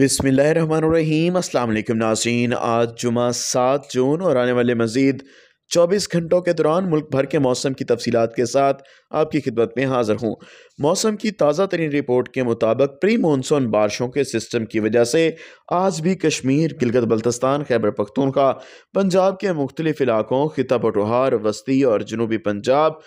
बिसमीम अल्लाम नाजीन आज जुमा सात जून और आने वाले मज़ीद चौबीस घंटों के दौरान मुल्क भर के मौसम की तफसीत के साथ आपकी खिदमत में हाज़िर हूँ मौसम की ताज़ा तरीन रिपोर्ट के मुताबिक प्री मानसून बारिशों के सिस्टम की वजह से आज भी कश्मीर गिलगत बल्तस्तान खैबर पख्तूनखा पंजाब के मुख्तलिफ इलाकों खिता पटोहार वस्ती और जनूबी पंजाब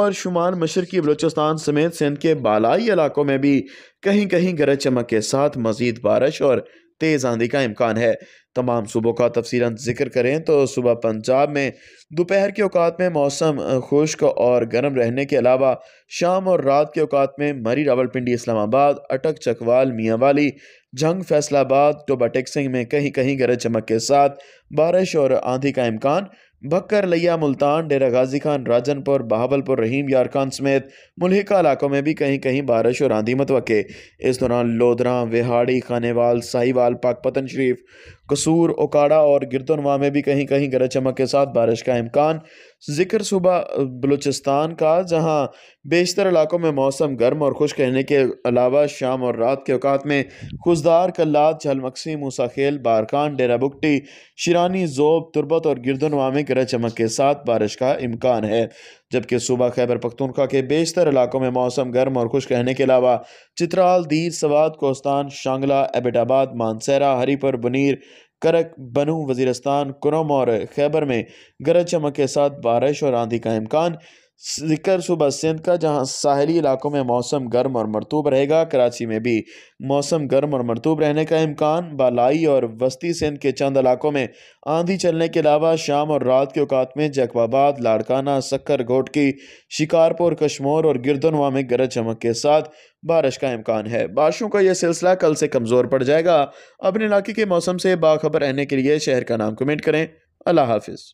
और शुमार मशरकी बलोचिस्तान समेत सिंध के बालाई इलाकों में भी कहीं कहीं गरज चमक के साथ मज़ीद बारिश और तेज़ आंधी का इम्कान है तमाम सूबों का तफसीला जिक्र करें तो सुबह पंजाब में दोपहर के अवात में मौसम खुश्क और गर्म रहने के अलावा शाम और रात के अवात में मरी रावलपिंडी इस्लामाबाद अटक चकवाल मियांवाली जंग फैसलाबाद टोबा टेक्सिंग में कहीं कहीं गरज चमक के साथ बारिश और आंधी का इम्कान बकर लिया मुल्तान डेरा गाजी खान राजनपुर बहावलपुर रहीम यार खान समेत मुलहिका इलाकों में भी कहीं कहीं बारिश और आंधी मतवके इस दौरान लोधरा विहाड़ी खानेवाल साहिवाल पाकपतन शरीफ कसूर ओकाड़ा और गिरदनवा में भी कहीं कहीं गरज चमक के साथ बारिश का इम्कान जिक्र सुबह बलूचिस्तान का जहाँ बेशतर इलाकों में मौसम गर्म और खुश रहने के अलावा शाम और रात के अवकात में खुशदार कल्लात झलमकसी मूसाखेल बारकान डेरा बुकटी शिरानी जोब तुरबत और गिरदनवा में गरज चमक के साथ बारिश का इम्कान है जबकि सूबा खैबर पख्तनखा के बेशतर इलाकों में मौसम गर्म और खुश्क रहने के अलावा चित्राल दीर सवाद कोस्तान शांगला एबिटाबाद मानसरा हरीपुर बनीर करक बनू वजीरस्तान कुरम और खैबर में गरज चमक के साथ बारिश और आंधी का इम्कान जिक्र सुबह सिंध का जहां साहली इलाकों में मौसम गर्म और मरतूब रहेगा कराची में भी मौसम गर्म और मरतूब रहने का इम्कान बालाई और वस्ती सिंध के चंद इलाकों में आंधी चलने के अलावा शाम और रात के अवकात में जकवाबाद लाड़काना सक्कर घोटकी शिकारपुर कश्मोर और गिरदनवा में गरज चमक के साथ बारिश का इम्कान है बारिशों का यह सिलसिला कल से कमज़ोर पड़ जाएगा अपने इलाके के मौसम से बाखबर रहने के लिए शहर का नाम कमेंट करें अल्लाह हाफिज़